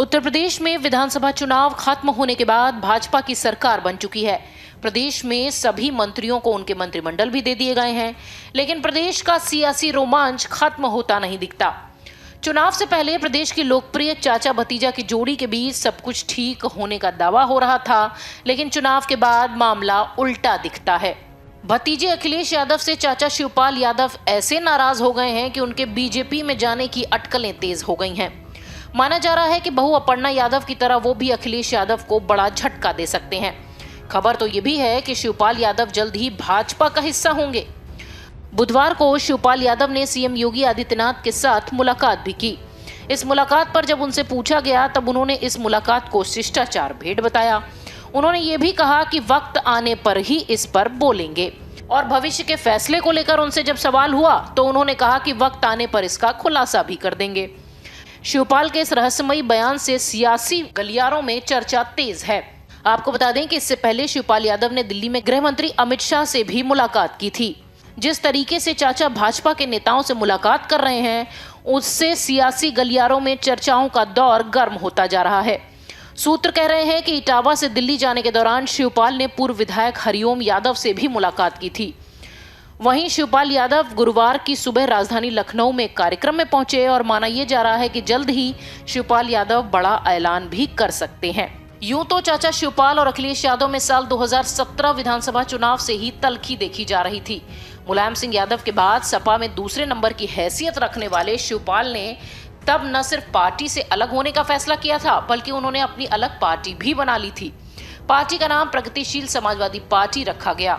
उत्तर प्रदेश में विधानसभा चुनाव खत्म होने के बाद भाजपा की सरकार बन चुकी है प्रदेश में सभी मंत्रियों को उनके मंत्रिमंडल भी दे दिए गए हैं लेकिन प्रदेश का सियासी रोमांच खत्म होता नहीं दिखता चुनाव से पहले प्रदेश की लोकप्रिय चाचा भतीजा की जोड़ी के बीच सब कुछ ठीक होने का दावा हो रहा था लेकिन चुनाव के बाद मामला उल्टा दिखता है भतीजे अखिलेश यादव से चाचा शिवपाल यादव ऐसे नाराज हो गए हैं कि उनके बीजेपी में जाने की अटकलें तेज हो गई हैं माना जा रहा है कि बहु अपर्णा यादव की तरह वो भी अखिलेश यादव को बड़ा झटका दे सकते हैं खबर तो ये भी है कि शिवपाल यादव जल्द ही भाजपा का हिस्सा होंगे बुधवार को शिवपाल यादव ने सीएम योगी आदित्यनाथ के साथ मुलाकात भी की इस मुलाकात पर जब उनसे पूछा गया तब उन्होंने इस मुलाकात को शिष्टाचार भेंट बताया उन्होंने ये भी कहा कि वक्त आने पर ही इस पर बोलेंगे और भविष्य के फैसले को लेकर उनसे जब सवाल हुआ तो उन्होंने कहा कि वक्त आने पर इसका खुलासा भी कर देंगे शिवपाल के इस रहस्यमयी बयान से सियासी गलियारों में चर्चा तेज है आपको बता दें कि इससे पहले शिवपाल यादव ने दिल्ली में गृह मंत्री अमित शाह से भी मुलाकात की थी जिस तरीके से चाचा भाजपा के नेताओं से मुलाकात कर रहे हैं उससे सियासी गलियारों में चर्चाओं का दौर गर्म होता जा रहा है सूत्र कह रहे हैं कि इटावा से दिल्ली जाने के दौरान शिवपाल ने पूर्व विधायक हरिओम यादव से भी मुलाकात की थी वहीं शिवपाल यादव गुरुवार की सुबह राजधानी लखनऊ में कार्यक्रम में पहुंचे और माना यह जा रहा है कि जल्द ही शिवपाल यादव बड़ा ऐलान भी कर सकते हैं यूं तो चाचा शिवपाल और अखिलेश यादव में साल 2017 विधानसभा चुनाव से ही तलखी देखी जा रही थी मुलायम सिंह यादव के बाद सपा में दूसरे नंबर की हैसियत रखने वाले शिवपाल ने तब न सिर्फ पार्टी से अलग होने का फैसला किया था बल्कि उन्होंने अपनी अलग पार्टी भी बना ली थी पार्टी का नाम प्रगतिशील समाजवादी पार्टी रखा गया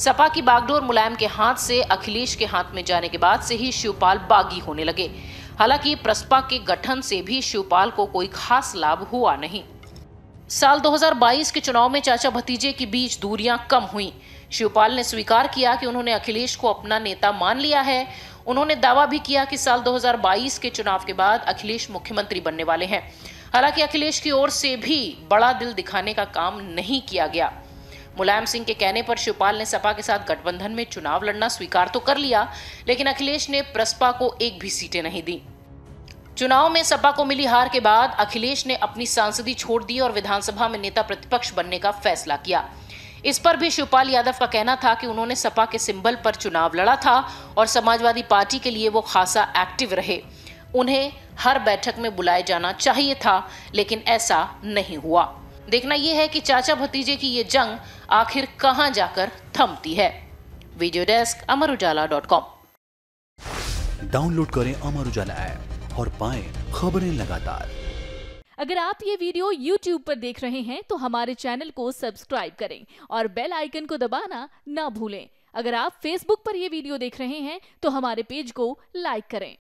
सपा की बागडोर मुलायम के हाथ से अखिलेश के हाथ में जाने के बाद से ही शिवपाल बागी होने लगे हालांकि प्रसपा के गठन से भी शिवपाल को कोई खास लाभ हुआ नहीं साल 2022 के चुनाव में चाचा भतीजे के बीच दूरियां कम हुई शिवपाल ने स्वीकार किया कि उन्होंने अखिलेश को अपना नेता मान लिया है उन्होंने दावा भी किया कि साल 2022 के चुनाव के बाद अखिलेश मुख्यमंत्री बनने वाले हैं हालांकि अखिलेश की ओर से भी बड़ा दिल दिखाने का काम नहीं किया गया मुलायम सिंह के कहने पर शिवपाल ने सपा के साथ गठबंधन में चुनाव लड़ना स्वीकार तो कर लिया लेकिन अखिलेश ने प्रसपा को एक भी सीटें नहीं दी चुनाव में सपा को मिली हार के बाद अखिलेश ने अपनी सांसदी छोड़ दी और विधानसभा में नेता प्रतिपक्ष बनने का फैसला किया इस पर भी शिवपाल यादव का कहना था कि उन्होंने सपा के सिंबल पर चुनाव लड़ा था और समाजवादी पार्टी के लिए वो खासा एक्टिव रहे उन्हें हर बैठक में बुलाए जाना चाहिए था लेकिन ऐसा नहीं हुआ देखना यह है कि चाचा भतीजे की ये जंग आखिर कहां जाकर थमती है video desk Amar Ujala dot com download करें अमर उजाला ऐप और पाए खबरें लगातार अगर आप ये वीडियो YouTube पर देख रहे हैं तो हमारे चैनल को सब्सक्राइब करें और बेल आइकन को दबाना ना भूलें अगर आप Facebook पर यह वीडियो देख रहे हैं तो हमारे पेज को लाइक करें